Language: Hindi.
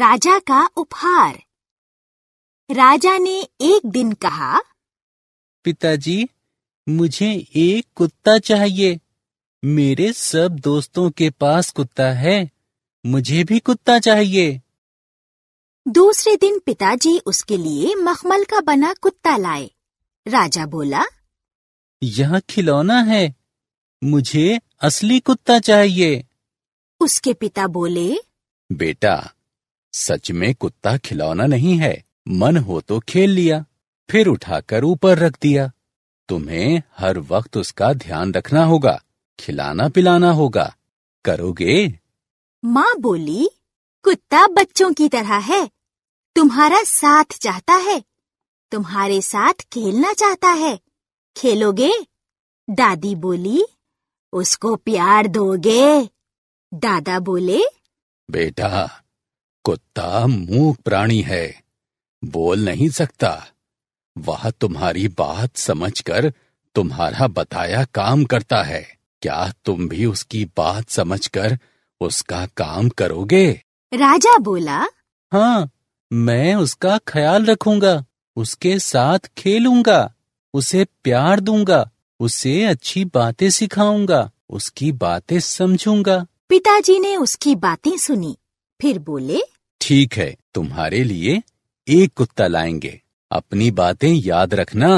राजा का उपहार राजा ने एक दिन कहा पिताजी मुझे एक कुत्ता चाहिए मेरे सब दोस्तों के पास कुत्ता है मुझे भी कुत्ता चाहिए दूसरे दिन पिताजी उसके लिए मखमल का बना कुत्ता लाए राजा बोला यह खिलौना है मुझे असली कुत्ता चाहिए उसके पिता बोले बेटा सच में कुत्ता खिलौना नहीं है मन हो तो खेल लिया फिर उठाकर ऊपर रख दिया तुम्हें हर वक्त उसका ध्यान रखना होगा खिलाना पिलाना होगा करोगे माँ बोली कुत्ता बच्चों की तरह है तुम्हारा साथ चाहता है तुम्हारे साथ खेलना चाहता है खेलोगे दादी बोली उसको प्यार दोगे दादा बोले बेटा कुत्ता मूक प्राणी है बोल नहीं सकता वह तुम्हारी बात समझकर तुम्हारा बताया काम करता है क्या तुम भी उसकी बात समझकर उसका काम करोगे राजा बोला हाँ मैं उसका ख्याल रखूंगा उसके साथ खेलूंगा उसे प्यार दूंगा उसे अच्छी बातें सिखाऊंगा उसकी बातें समझूंगा पिताजी ने उसकी बातें सुनी फिर बोले ठीक है तुम्हारे लिए एक कुत्ता लाएंगे अपनी बातें याद रखना